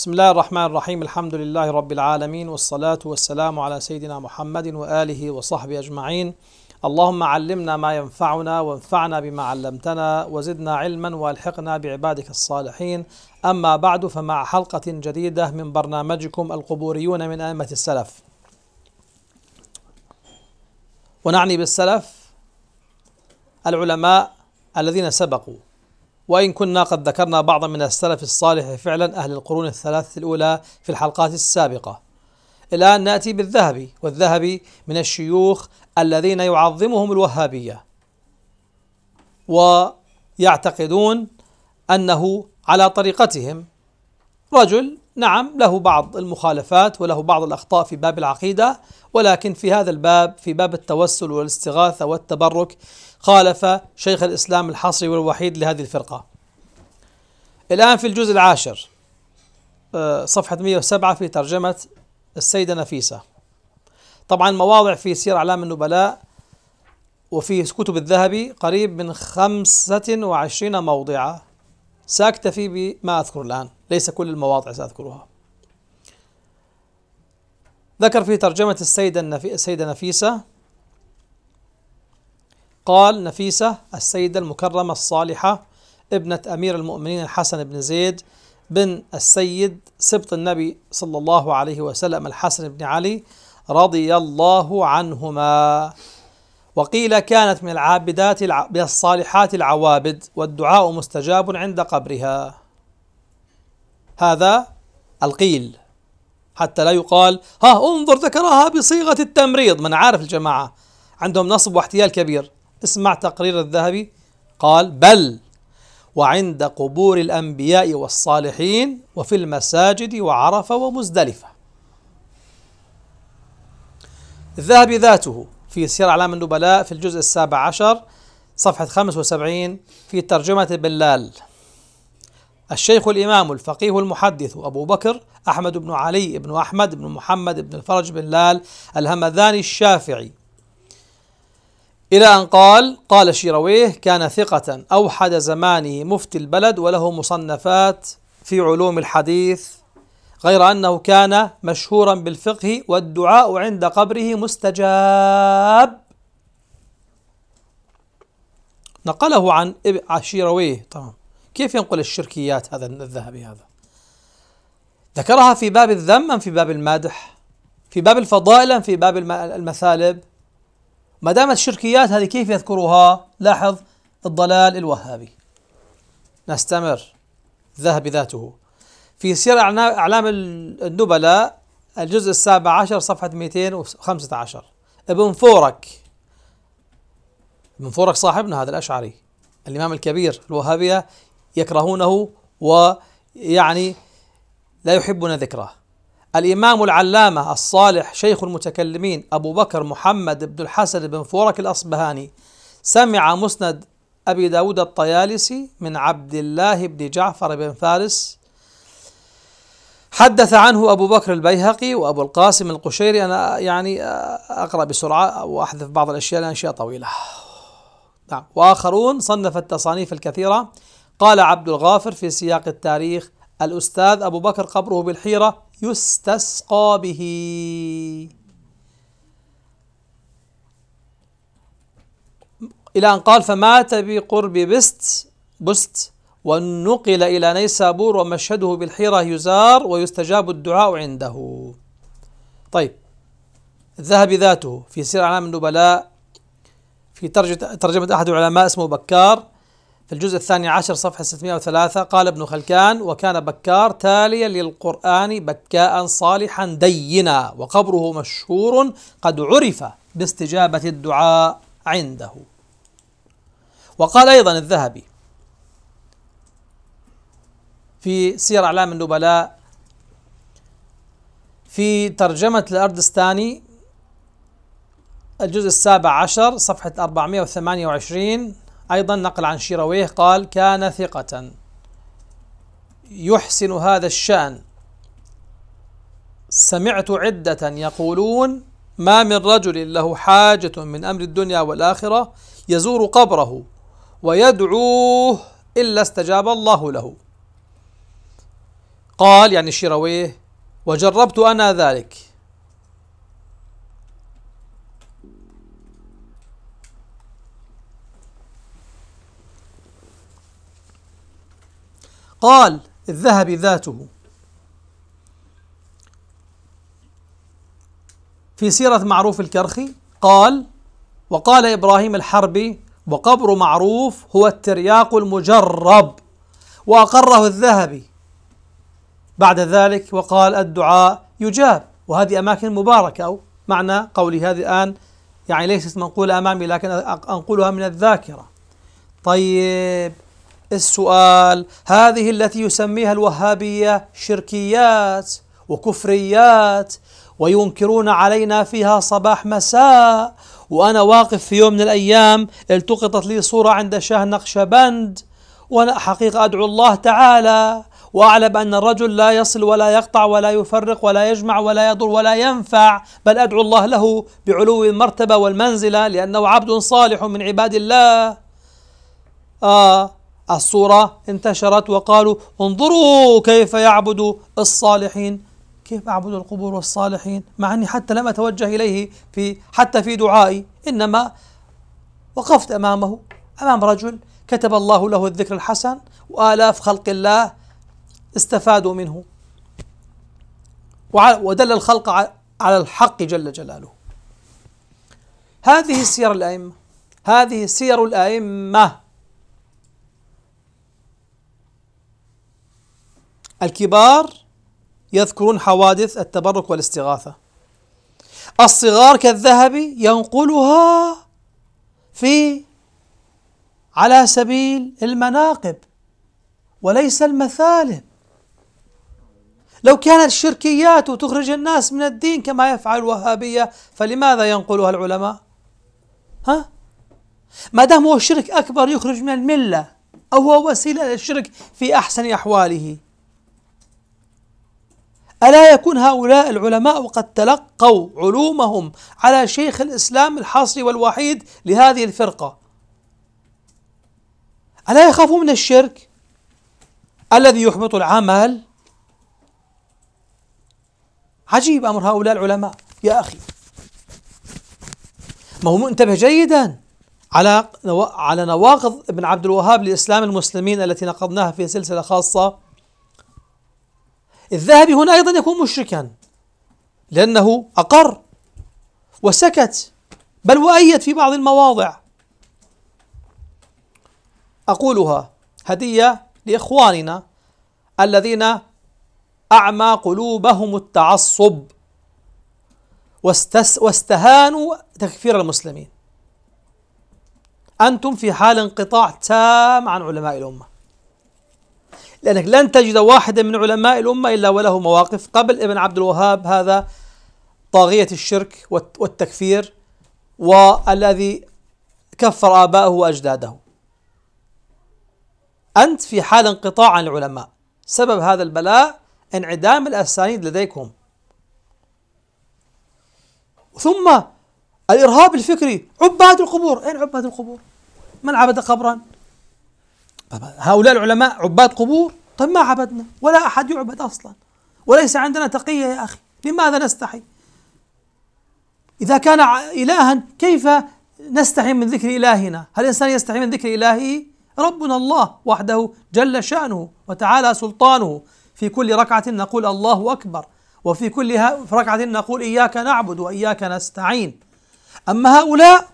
بسم الله الرحمن الرحيم الحمد لله رب العالمين والصلاة والسلام على سيدنا محمد وآله وصحبه أجمعين اللهم علمنا ما ينفعنا وانفعنا بما علمتنا وزدنا علما والحقنا بعبادك الصالحين أما بعد فمع حلقة جديدة من برنامجكم القبوريون من أئمة السلف ونعني بالسلف العلماء الذين سبقوا وإن كنا قد ذكرنا بعضا من السلف الصالح فعلا أهل القرون الثلاثة الأولى في الحلقات السابقة الآن نأتي بالذهبي والذهبي من الشيوخ الذين يعظمهم الوهابية ويعتقدون أنه على طريقتهم رجل نعم له بعض المخالفات وله بعض الاخطاء في باب العقيده ولكن في هذا الباب في باب التوسل والاستغاثه والتبرك خالف شيخ الاسلام الحصري والوحيد لهذه الفرقه. الان في الجزء العاشر آه، صفحه 107 في ترجمه السيده نفيسه. طبعا مواضع في سير اعلام النبلاء وفي كتب الذهبي قريب من 25 موضعه سأكتفي بما أذكر الآن ليس كل المواضع سأذكرها ذكر في ترجمة السيدة, النفي... السيدة نفيسة قال نفيسة السيدة المكرمة الصالحة ابنة أمير المؤمنين الحسن بن زيد بن السيد سبط النبي صلى الله عليه وسلم الحسن بن علي رضي الله عنهما وقيل كانت من العابدات الصالحات العوابد والدعاء مستجاب عند قبرها هذا القيل حتى لا يقال ها انظر ذكرها بصيغة التمريض من عارف الجماعة عندهم نصب واحتيال كبير اسمع تقرير الذهبي قال بل وعند قبور الأنبياء والصالحين وفي المساجد وعرفة ومزدلفة الذهبي ذاته في سير أعلام النبلاء في الجزء السابع عشر صفحة 75 في ترجمة بلال الشيخ الإمام الفقيه المحدث أبو بكر أحمد بن علي بن أحمد بن محمد بن الفرج بن لال الهمذاني الشافعي إلى أن قال قال شيرويه كان ثقة أوحد زمانه مفتي البلد وله مصنفات في علوم الحديث غير أنه كان مشهورا بالفقه والدعاء عند قبره مستجاب نقله عن عشيرويه طبعا كيف ينقل الشركيات هذا الذهبي هذا ذكرها في باب الذم أم في باب المادح في باب الفضائل أم في باب المثالب ما دامت الشركيات هذه كيف يذكرها لاحظ الضلال الوهابي نستمر الذهبي ذاته في سير أعلام النبلاء الجزء السابع عشر صفحة 215 ابن فورك ابن فورك صاحبنا هذا الأشعري الإمام الكبير الوهابية يكرهونه ويعني لا يحبون ذكره الإمام العلامة الصالح شيخ المتكلمين أبو بكر محمد بن الحسن بن فورك الأصبهاني سمع مسند أبي داود الطيالسي من عبد الله بن جعفر بن فارس حدث عنه أبو بكر البيهقي وأبو القاسم القشيري أنا يعني أقرأ بسرعة وأحذف بعض الأشياء لأن أشياء طويلة نعم وآخرون صنف التصانيف الكثيرة قال عبد الغافر في سياق التاريخ الأستاذ أبو بكر قبره بالحيرة يستسقى به إلى أن قال فمات بقرب بست بست ونقل إلى نيسابور ومشهده بالحيرة يزار ويستجاب الدعاء عنده طيب الذهبي ذاته في سير أعلام النبلاء في ترجمة أحد العلماء اسمه بكار في الجزء الثاني عشر صفحة 603 قال ابن خلكان وكان بكار تاليا للقرآن بكاء صالحا دينا وقبره مشهور قد عرف باستجابة الدعاء عنده وقال أيضا الذهبي في سير أعلام النبلاء في ترجمة الأردستاني الجزء السابع عشر صفحة 428 أيضا نقل عن شيرويه قال كان ثقة يحسن هذا الشأن سمعت عدة يقولون ما من رجل له حاجة من أمر الدنيا والآخرة يزور قبره ويدعوه إلا استجاب الله له قال يعني شيراويه وجربت أنا ذلك قال الذهب ذاته في سيرة معروف الكرخي قال وقال إبراهيم الحربي وقبر معروف هو الترياق المجرب وأقره الذهبي بعد ذلك وقال الدعاء يجاب وهذه أماكن مباركة أو معنى قولي هذه الآن يعني ليست منقولة أمامي لكن أنقلها من الذاكرة طيب السؤال هذه التي يسميها الوهابية شركيات وكفريات وينكرون علينا فيها صباح مساء وأنا واقف في يوم من الأيام التقطت لي صورة عند شاه نقشبند وأنا حقيقة أدعو الله تعالى واعلم ان الرجل لا يصل ولا يقطع ولا يفرق ولا يجمع ولا يضر ولا ينفع بل ادعو الله له بعلو المرتبه والمنزله لانه عبد صالح من عباد الله آه الصوره انتشرت وقالوا انظروا كيف يعبد الصالحين كيف أعبد القبور والصالحين مع أني حتى لم أتوجه إليه في حتى في دعائي إنما وقفت أمامه أمام رجل كتب الله له الذكر الحسن وآلاف خلق الله استفادوا منه ودل الخلق على الحق جل جلاله هذه سير الأئمة هذه سير الأئمة الكبار يذكرون حوادث التبرك والاستغاثة الصغار كالذهب ينقلها في على سبيل المناقب وليس المثالب لو كانت شركيات وتخرج الناس من الدين كما يفعل الوهابية فلماذا ينقلها العلماء ها ما دام هو الشرك أكبر يخرج من الملة أو هو وسيلة للشرك في أحسن أحواله ألا يكون هؤلاء العلماء وقد تلقوا علومهم على شيخ الإسلام الحاصل والوحيد لهذه الفرقة ألا يخافوا من الشرك الذي يحبط العمل عجيب أمر هؤلاء العلماء يا أخي ما هو منتبه جيدا على على نواقض ابن عبد الوهاب لإسلام المسلمين التي نقضناها في سلسلة خاصة الذهبي هنا أيضا يكون مشركا لأنه أقر وسكت بل وأيد في بعض المواضع أقولها هدية لإخواننا الذين أعمى قلوبهم التعصب واستس واستهانوا تكفير المسلمين أنتم في حال انقطاع تام عن علماء الأمة لأنك لن تجد واحدا من علماء الأمة إلا وله مواقف قبل ابن عبد الوهاب هذا طاغية الشرك والتكفير والذي كفر آباءه وأجداده أنت في حال انقطاع عن العلماء سبب هذا البلاء انعدام الأسانيد لديكم ثم الإرهاب الفكري عباد القبور أين عباد القبور من عبد قبرا هؤلاء العلماء عباد قبور طيب ما عبدنا ولا أحد يعبد أصلا وليس عندنا تقية يا أخي لماذا نستحي إذا كان إلها كيف نستحي من ذكر إلهنا هل الإنسان يستحي من ذكر إلهه ربنا الله وحده جل شأنه وتعالى سلطانه في كل ركعة نقول الله أكبر وفي كل ركعة نقول إياك نعبد وإياك نستعين أما هؤلاء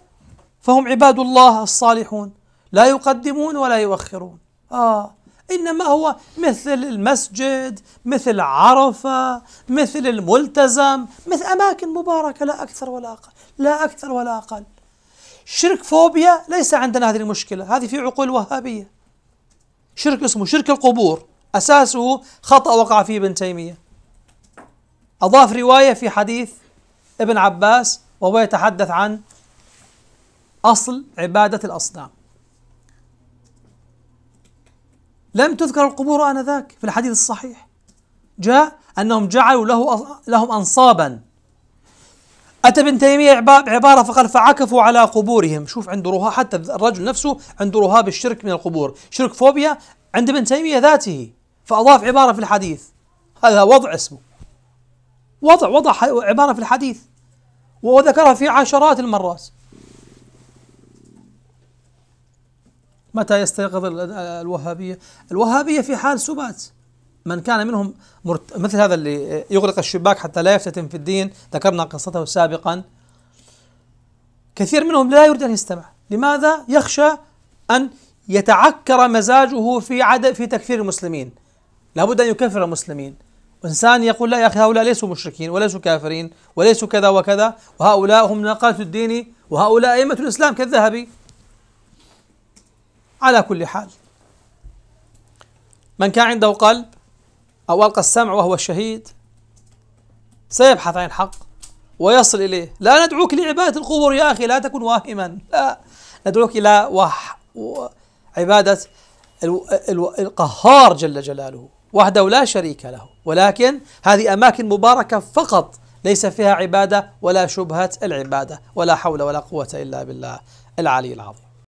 فهم عباد الله الصالحون لا يقدمون ولا يؤخرون آه إنما هو مثل المسجد مثل عرفة مثل الملتزم مثل أماكن مباركة لا أكثر ولا أقل لا أكثر ولا أقل شرك فوبيا ليس عندنا هذه المشكلة هذه في عقول وهابية شرك اسمه شرك القبور أساسه خطأ وقع فيه ابن تيمية أضاف رواية في حديث ابن عباس وهو يتحدث عن أصل عبادة الأصنام لم تذكر القبور آنذاك في الحديث الصحيح جاء أنهم جعلوا له لهم أنصابا أتى ابن تيمية بعبارة فقال فعكفوا على قبورهم شوف عنده رهاب حتى الرجل نفسه عنده رهاب الشرك من القبور شرك فوبيا عند ابن تيمية ذاته فأضاف عبارة في الحديث هذا وضع اسمه وضع وضع عبارة في الحديث وذكرها في عشرات المرات متى يستيقظ الوهابية الوهابية في حال سبات من كان منهم مرت... مثل هذا اللي يغلق الشباك حتى لا يفتتن في الدين ذكرنا قصته سابقا كثير منهم لا يريد أن يستمع لماذا؟ يخشى أن يتعكر مزاجه في عدد في تكفير المسلمين لابد أن يكفر المسلمين إنسان يقول لا يا أخي هؤلاء ليسوا مشركين وليسوا كافرين وليسوا كذا وكذا وهؤلاء هم نقاة الدين وهؤلاء أئمة الإسلام كالذهبي على كل حال من كان عنده قلب أو ألقى السمع وهو الشهيد سيبحث عن الحق ويصل إليه لا ندعوك لعبادة القبور يا أخي لا تكن واهما لا ندعوك إلى وح عبادة القهار جل جلاله وحده لا شريك له ولكن هذه أماكن مباركة فقط ليس فيها عبادة ولا شبهة العبادة ولا حول ولا قوة إلا بالله العلي العظيم